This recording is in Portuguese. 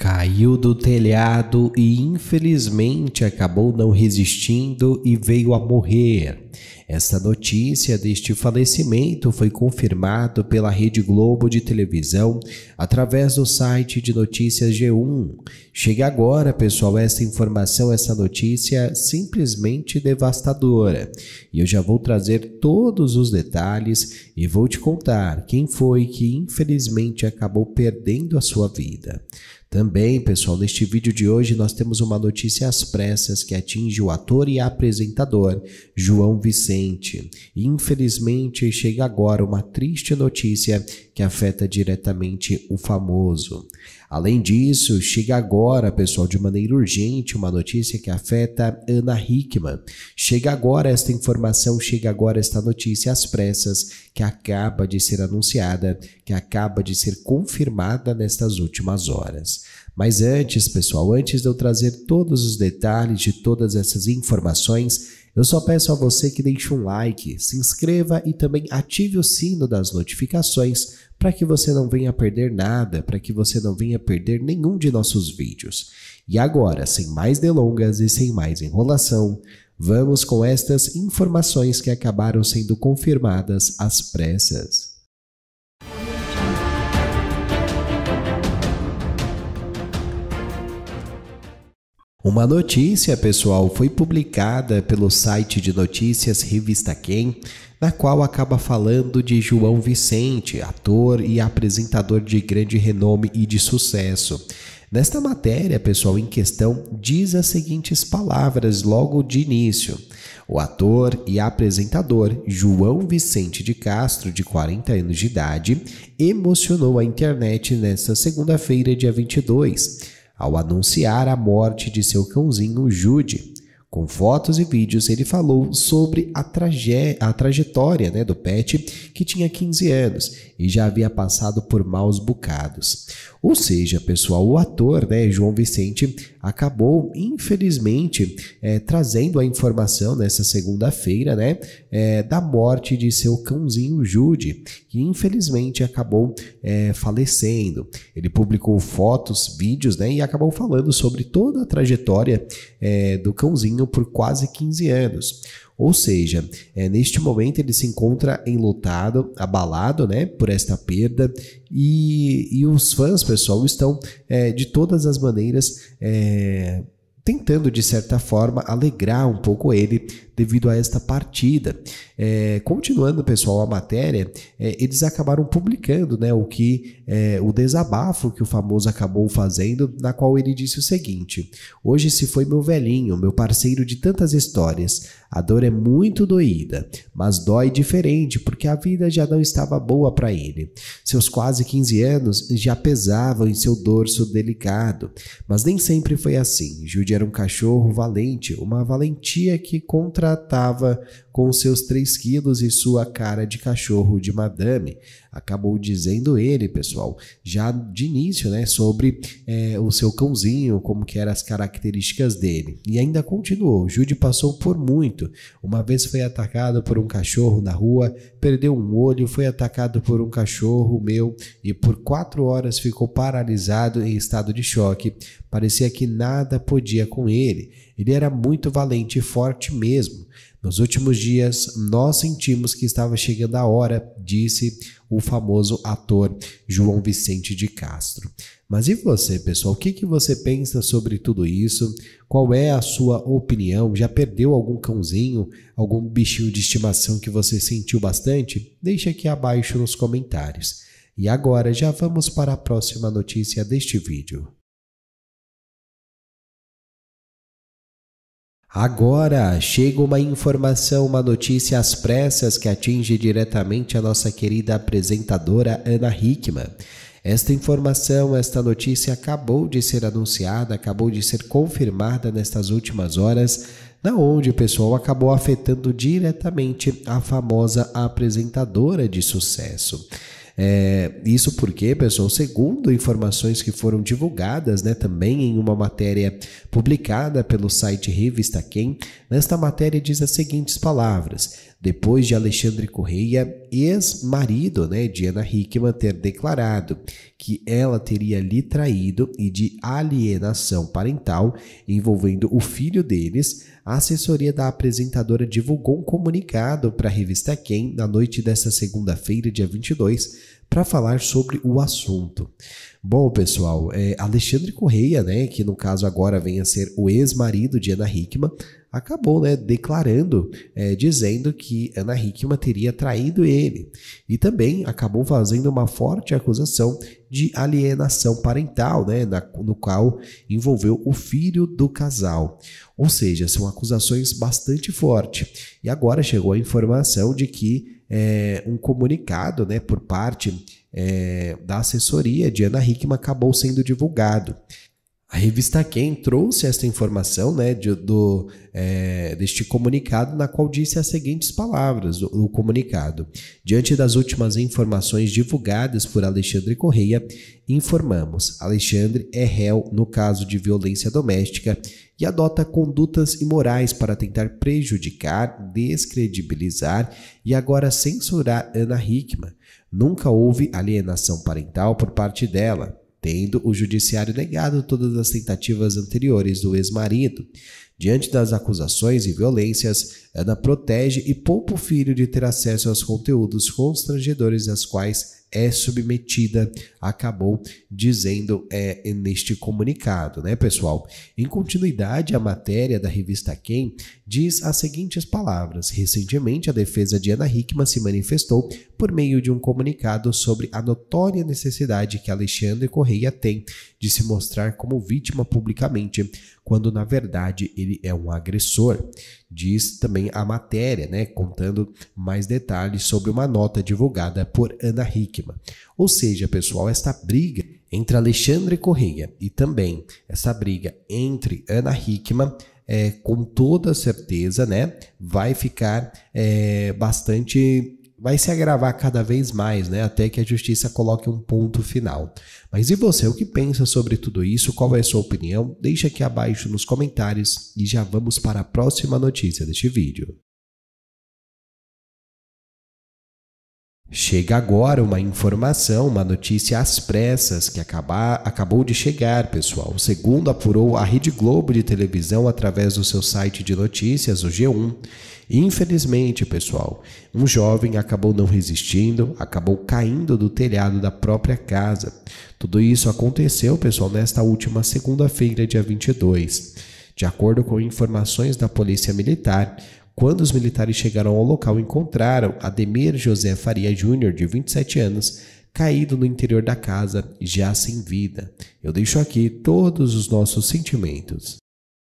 Caiu do telhado e infelizmente acabou não resistindo e veio a morrer. Esta notícia deste falecimento foi confirmado pela Rede Globo de televisão através do site de notícias G1. Chega agora, pessoal, essa informação, essa notícia simplesmente devastadora. E eu já vou trazer todos os detalhes e vou te contar quem foi que infelizmente acabou perdendo a sua vida. Também, pessoal, neste vídeo de hoje nós temos uma notícia às pressas que atinge o ator e apresentador João Vicente. Infelizmente, chega agora uma triste notícia que afeta diretamente o famoso. Além disso, chega agora, pessoal, de maneira urgente, uma notícia que afeta Ana Hickman. Chega agora esta informação, chega agora esta notícia às pressas, que acaba de ser anunciada, que acaba de ser confirmada nestas últimas horas. Mas antes, pessoal, antes de eu trazer todos os detalhes de todas essas informações, eu só peço a você que deixe um like, se inscreva e também ative o sino das notificações para que você não venha perder nada, para que você não venha perder nenhum de nossos vídeos. E agora, sem mais delongas e sem mais enrolação, vamos com estas informações que acabaram sendo confirmadas às pressas. Uma notícia, pessoal, foi publicada pelo site de notícias Revista Quem, na qual acaba falando de João Vicente, ator e apresentador de grande renome e de sucesso. Nesta matéria, pessoal, em questão, diz as seguintes palavras logo de início. O ator e apresentador João Vicente de Castro, de 40 anos de idade, emocionou a internet nesta segunda-feira, dia 22 ao anunciar a morte de seu cãozinho Jude. Com fotos e vídeos, ele falou sobre a, traje a trajetória né, do pet, que tinha 15 anos e já havia passado por maus bocados. Ou seja, pessoal, o ator né, João Vicente acabou, infelizmente, é, trazendo a informação nessa segunda-feira né, é, da morte de seu cãozinho Jude, que infelizmente acabou é, falecendo. Ele publicou fotos, vídeos né, e acabou falando sobre toda a trajetória do cãozinho por quase 15 anos. Ou seja, é, neste momento ele se encontra enlutado, abalado né, por esta perda, e, e os fãs pessoal, estão é, de todas as maneiras. É, tentando de certa forma alegrar um pouco ele devido a esta partida. É, continuando pessoal a matéria, é, eles acabaram publicando né, o que é, o desabafo que o famoso acabou fazendo, na qual ele disse o seguinte: hoje se foi meu velhinho, meu parceiro de tantas histórias. A dor é muito doída, mas dói diferente porque a vida já não estava boa para ele. Seus quase 15 anos já pesavam em seu dorso delicado, mas nem sempre foi assim. Judia era um cachorro valente, uma valentia que contratava com seus três quilos e sua cara de cachorro de madame, acabou dizendo ele, pessoal, já de início, né, sobre é, o seu cãozinho, como que eram as características dele. E ainda continuou, Jude passou por muito. Uma vez foi atacado por um cachorro na rua, perdeu um olho, foi atacado por um cachorro meu e por quatro horas ficou paralisado em estado de choque. Parecia que nada podia com ele. Ele era muito valente e forte mesmo. Nos últimos dias, nós sentimos que estava chegando a hora, disse o famoso ator João Vicente de Castro. Mas e você, pessoal? O que, que você pensa sobre tudo isso? Qual é a sua opinião? Já perdeu algum cãozinho, algum bichinho de estimação que você sentiu bastante? Deixa aqui abaixo nos comentários. E agora já vamos para a próxima notícia deste vídeo. Agora chega uma informação, uma notícia às pressas que atinge diretamente a nossa querida apresentadora Ana Hickman. Esta informação, esta notícia acabou de ser anunciada, acabou de ser confirmada nestas últimas horas, na onde o pessoal acabou afetando diretamente a famosa apresentadora de sucesso. É, isso porque, pessoal, segundo informações que foram divulgadas né, também em uma matéria publicada pelo site Revista Quem, nesta matéria diz as seguintes palavras: depois de Alexandre Correia, ex-marido, né, de Ana Hickman, ter declarado que ela teria lhe traído e de alienação parental envolvendo o filho deles, a assessoria da apresentadora divulgou um comunicado para a revista Quem na noite desta segunda-feira, dia 22, para falar sobre o assunto. Bom, pessoal, é Alexandre Correia, né, que no caso agora vem a ser o ex-marido de Ana Hickman, acabou né, declarando, é, dizendo que Ana Hickman teria traído ele. E também acabou fazendo uma forte acusação de alienação parental, né, na, no qual envolveu o filho do casal. Ou seja, são acusações bastante fortes. E agora chegou a informação de que é, um comunicado né, por parte é, da assessoria de Ana Hickman acabou sendo divulgado. A revista Quem trouxe esta informação né, de, do, é, deste comunicado, na qual disse as seguintes palavras: o, o comunicado. Diante das últimas informações divulgadas por Alexandre Correia, informamos: Alexandre é réu no caso de violência doméstica e adota condutas imorais para tentar prejudicar, descredibilizar e agora censurar Ana Hickman. Nunca houve alienação parental por parte dela tendo o judiciário negado todas as tentativas anteriores do ex-marido. Diante das acusações e violências, Ana protege e poupa o filho de ter acesso aos conteúdos constrangedores das quais é submetida, acabou dizendo é, neste comunicado, né, pessoal? Em continuidade, a matéria da revista Quem diz as seguintes palavras: Recentemente, a defesa de Ana Hickman se manifestou por meio de um comunicado sobre a notória necessidade que Alexandre Correia tem de se mostrar como vítima publicamente, quando na verdade ele é um agressor. Diz também a matéria, né, contando mais detalhes sobre uma nota divulgada por Ana Hickman vítima. Ou seja, pessoal, esta briga entre Alexandre Correia e também essa briga entre Ana Hickman é, com toda certeza, né, vai ficar é, bastante. Vai se agravar cada vez mais, né? Até que a justiça coloque um ponto final. Mas e você, o que pensa sobre tudo isso? Qual é a sua opinião? Deixa aqui abaixo nos comentários e já vamos para a próxima notícia deste vídeo. Chega agora uma informação, uma notícia às pressas que acabar, acabou de chegar, pessoal. Segundo apurou a Rede Globo de televisão através do seu site de notícias, o G1. Infelizmente, pessoal, um jovem acabou não resistindo, acabou caindo do telhado da própria casa. Tudo isso aconteceu, pessoal, nesta última segunda-feira, dia 22. De acordo com informações da Polícia Militar, quando os militares chegaram ao local, encontraram Ademir José Faria Júnior, de 27 anos, caído no interior da casa, já sem vida. Eu deixo aqui todos os nossos sentimentos.